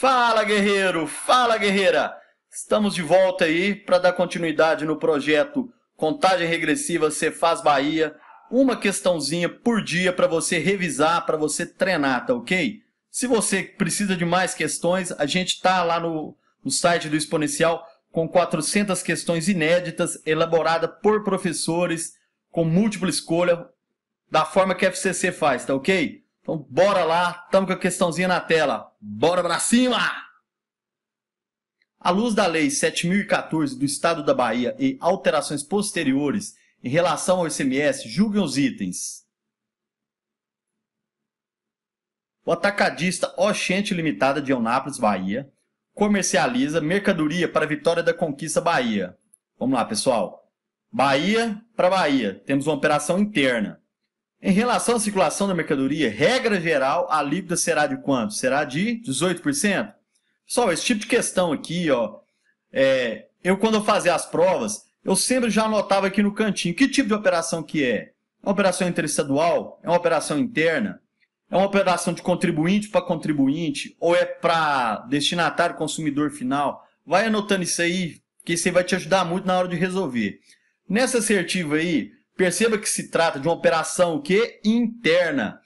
Fala guerreiro, fala guerreira! Estamos de volta aí para dar continuidade no projeto Contagem Regressiva Cefaz Bahia. Uma questãozinha por dia para você revisar, para você treinar, tá ok? Se você precisa de mais questões, a gente está lá no, no site do Exponencial com 400 questões inéditas, elaborada por professores, com múltipla escolha, da forma que a FCC faz, tá ok? Então bora lá, estamos com a questãozinha na tela. Bora pra cima! À luz da Lei 7.014 do Estado da Bahia e alterações posteriores em relação ao ICMS, julguem os itens. O atacadista Oxente Limitada de Eunápolis, Bahia, comercializa mercadoria para Vitória da Conquista Bahia. Vamos lá, pessoal. Bahia para Bahia, temos uma operação interna. Em relação à circulação da mercadoria, regra geral, a alíquota será de quanto? Será de 18%? Pessoal, esse tipo de questão aqui, ó, é, eu quando eu fazia as provas, eu sempre já anotava aqui no cantinho que tipo de operação que é. É uma operação interestadual? É uma operação interna? É uma operação de contribuinte para contribuinte? Ou é para destinatário, consumidor final? Vai anotando isso aí, que isso aí vai te ajudar muito na hora de resolver. Nessa assertiva aí, Perceba que se trata de uma operação que interna.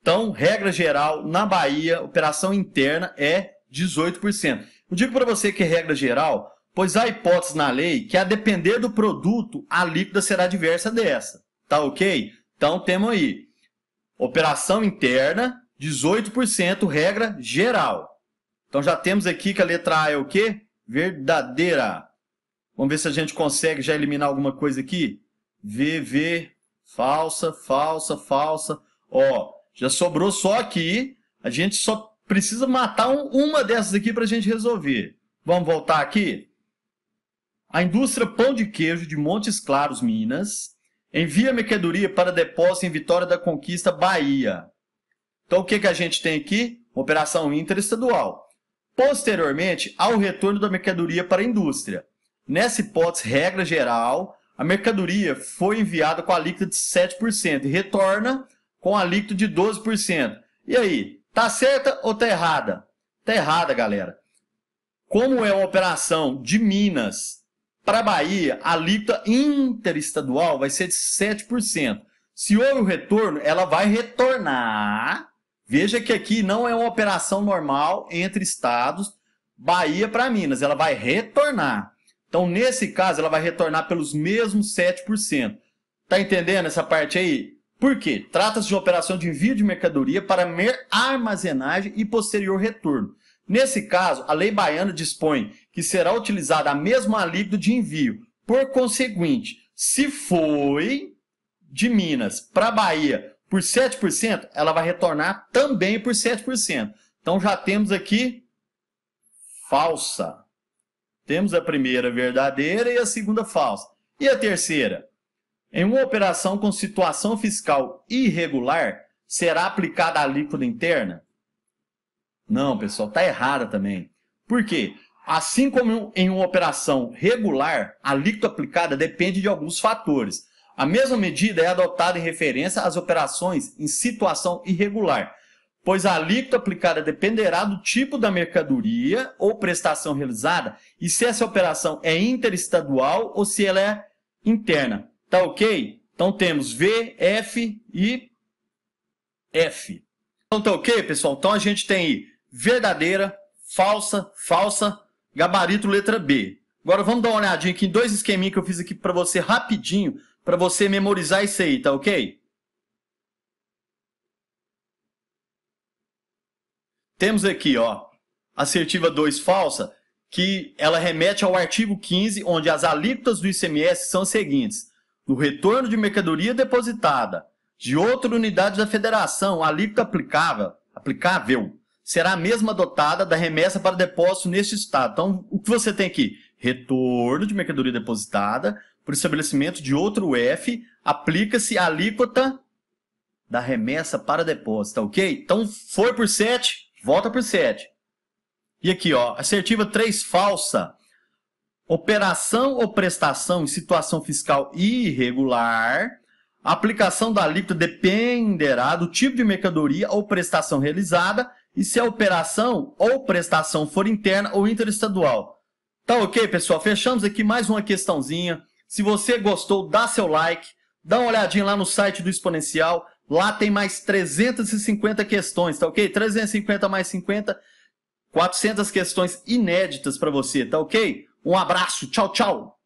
Então, regra geral, na Bahia, operação interna é 18%. Eu digo para você que é regra geral, pois há hipótese na lei que, a depender do produto, a líquida será diversa dessa. Tá ok? Então, temos aí. Operação interna, 18%, regra geral. Então, já temos aqui que a letra A é o quê? Verdadeira. Vamos ver se a gente consegue já eliminar alguma coisa aqui. VV, falsa, falsa, falsa. Ó, já sobrou só aqui. A gente só precisa matar um, uma dessas aqui para a gente resolver. Vamos voltar aqui? A indústria Pão de Queijo de Montes Claros, Minas, envia mercadoria para depósito em Vitória da Conquista, Bahia. Então, o que, que a gente tem aqui? Uma operação interestadual. Posteriormente, ao retorno da mercadoria para a indústria. Nessa hipótese, regra geral, a mercadoria foi enviada com a alíquota de 7% e retorna com a alíquota de 12%. E aí, tá certa ou tá errada? Tá errada, galera. Como é uma operação de Minas para Bahia, a alíquota interestadual vai ser de 7%. Se houve o retorno, ela vai retornar. Veja que aqui não é uma operação normal entre estados, Bahia para Minas, ela vai retornar. Então, nesse caso, ela vai retornar pelos mesmos 7%. Tá entendendo essa parte aí? Por quê? Trata-se de operação de envio de mercadoria para armazenagem e posterior retorno. Nesse caso, a lei baiana dispõe que será utilizada a mesma alíquota de envio. Por conseguinte, se foi de Minas para Bahia por 7%, ela vai retornar também por 7%. Então já temos aqui falsa. Temos a primeira verdadeira e a segunda falsa. E a terceira? Em uma operação com situação fiscal irregular, será aplicada a alíquota interna? Não, pessoal, está errada também. Por quê? Assim como em uma operação regular, a alíquota aplicada depende de alguns fatores. A mesma medida é adotada em referência às operações em situação irregular pois a alíquota aplicada dependerá do tipo da mercadoria ou prestação realizada e se essa operação é interestadual ou se ela é interna. Tá ok? Então temos V, F e F. Então tá ok, pessoal? Então a gente tem aí verdadeira, falsa, falsa, gabarito letra B. Agora vamos dar uma olhadinha aqui em dois esqueminhos que eu fiz aqui para você rapidinho, para você memorizar isso aí, tá ok? Temos aqui, ó, assertiva 2 falsa, que ela remete ao artigo 15, onde as alíquotas do ICMS são as seguintes: no retorno de mercadoria depositada de outra unidade da federação, a alíquota aplicável, aplicável será a mesma adotada da remessa para depósito neste estado. Então, o que você tem aqui? Retorno de mercadoria depositada por estabelecimento de outro F, aplica-se a alíquota da remessa para depósito, tá ok? Então, foi por 7, Volta para o 7. E aqui, ó, assertiva 3 falsa. Operação ou prestação em situação fiscal irregular. A aplicação da alíquota dependerá do tipo de mercadoria ou prestação realizada e se a operação ou prestação for interna ou interestadual. Tá ok, pessoal? Fechamos aqui mais uma questãozinha. Se você gostou, dá seu like, dá uma olhadinha lá no site do Exponencial Lá tem mais 350 questões, tá ok? 350 mais 50, 400 questões inéditas para você, tá ok? Um abraço, tchau, tchau!